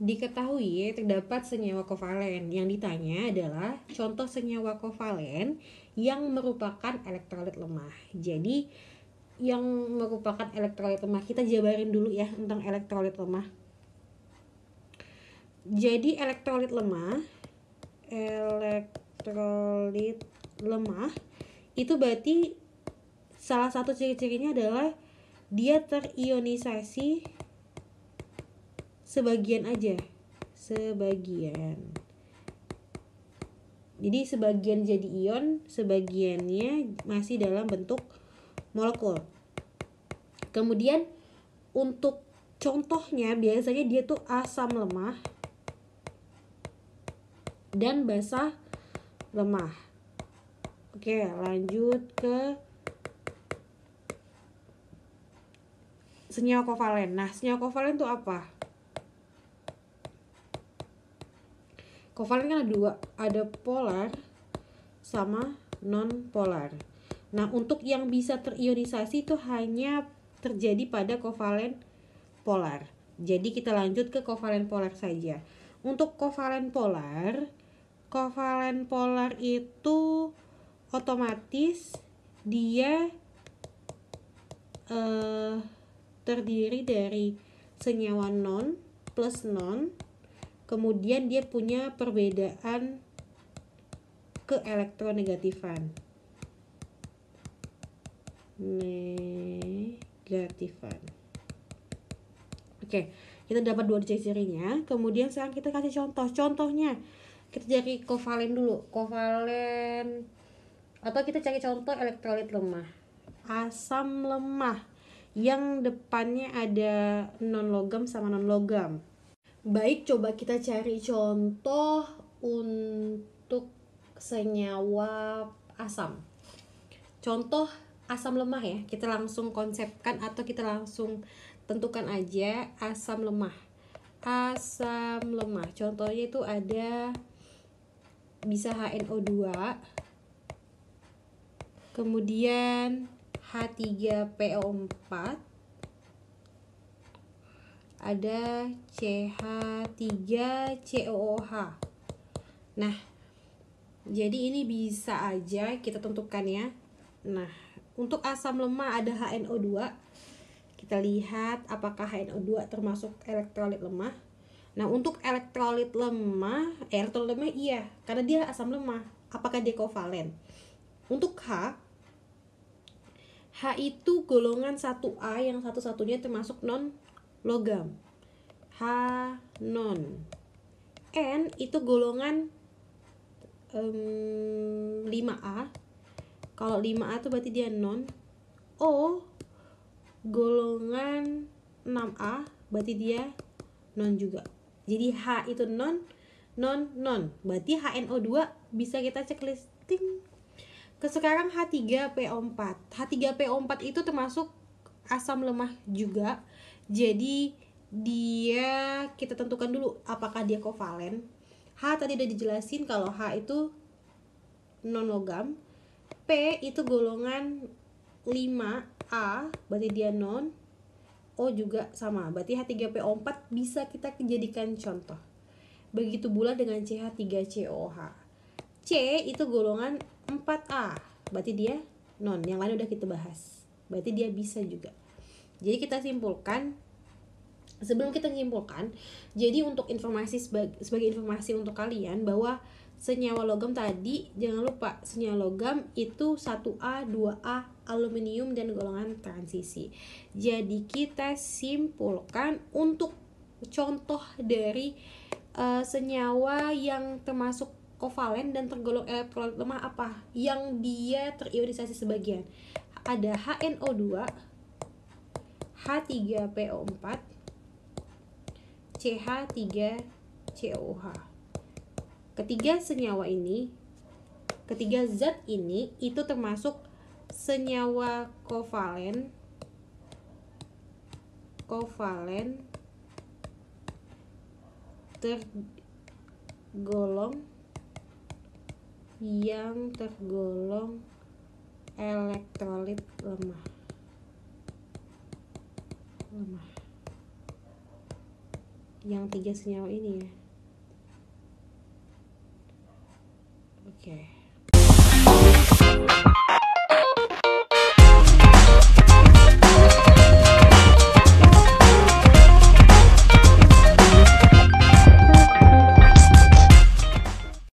Diketahui terdapat senyawa kovalen yang ditanya adalah contoh senyawa kovalen yang merupakan elektrolit lemah. Jadi yang merupakan elektrolit lemah kita jabarin dulu ya tentang elektrolit lemah. Jadi elektrolit lemah elek elektrolit lemah itu berarti salah satu ciri-cirinya adalah dia terionisasi sebagian aja sebagian jadi sebagian jadi ion sebagiannya masih dalam bentuk molekul kemudian untuk contohnya biasanya dia tuh asam lemah dan basah lemah. Oke, lanjut ke senyawa kovalen. Nah, senyawa kovalen itu apa? Kovalen kan ada dua, ada polar sama non polar. Nah, untuk yang bisa terionisasi itu hanya terjadi pada kovalen polar. Jadi kita lanjut ke kovalen polar saja. Untuk kovalen polar kovalen polar itu otomatis dia uh, terdiri dari senyawa non plus non kemudian dia punya perbedaan ke elektronegatifan negatifan oke kita dapat dua ciri-cirinya kemudian sekarang kita kasih contoh contohnya kita cari kovalen dulu kovalen atau kita cari contoh elektrolit lemah asam lemah yang depannya ada non logam sama non logam baik coba kita cari contoh untuk senyawa asam contoh asam lemah ya kita langsung konsepkan atau kita langsung tentukan aja asam lemah asam lemah contohnya itu ada bisa HNO2 kemudian H3PO4 ada CH3COOH nah jadi ini bisa aja kita tentukan ya nah untuk asam lemah ada HNO2 kita lihat apakah HNO2 termasuk elektrolit lemah Nah, untuk elektrolit lemah, eh, elektrolit lemah iya, karena dia asam lemah. Apakah dia kovalen? Untuk H, H itu golongan 1A yang satu-satunya termasuk non logam. H non. N itu golongan um, 5A. Kalau 5A itu berarti dia non. O golongan 6A berarti dia non juga. Jadi H itu non non non. Berarti HNO2 bisa kita cek listing. Ke sekarang H3PO4. H3PO4 itu termasuk asam lemah juga. Jadi dia kita tentukan dulu apakah dia kovalen. H tadi udah dijelasin kalau H itu non logam. P itu golongan 5A berarti dia non O oh, juga sama. Berarti H3PO4 bisa kita jadikan contoh. Begitu pula dengan CH3COH. C itu golongan 4A. Berarti dia non. Yang lain udah kita bahas. Berarti dia bisa juga. Jadi kita simpulkan sebelum kita simpulkan, jadi untuk informasi sebagai informasi untuk kalian bahwa senyawa logam tadi jangan lupa senyawa logam itu 1A, 2A, aluminium dan golongan transisi. Jadi kita simpulkan untuk contoh dari uh, senyawa yang termasuk kovalen dan tergolong elektrolit lemah apa yang dia terionisasi sebagian. Ada HNO2, H3PO4, CH3COH. Ketiga senyawa ini, ketiga zat ini itu termasuk senyawa kovalen, kovalen tergolong yang tergolong elektrolit lemah lemah yang tiga senyawa ini ya Okay.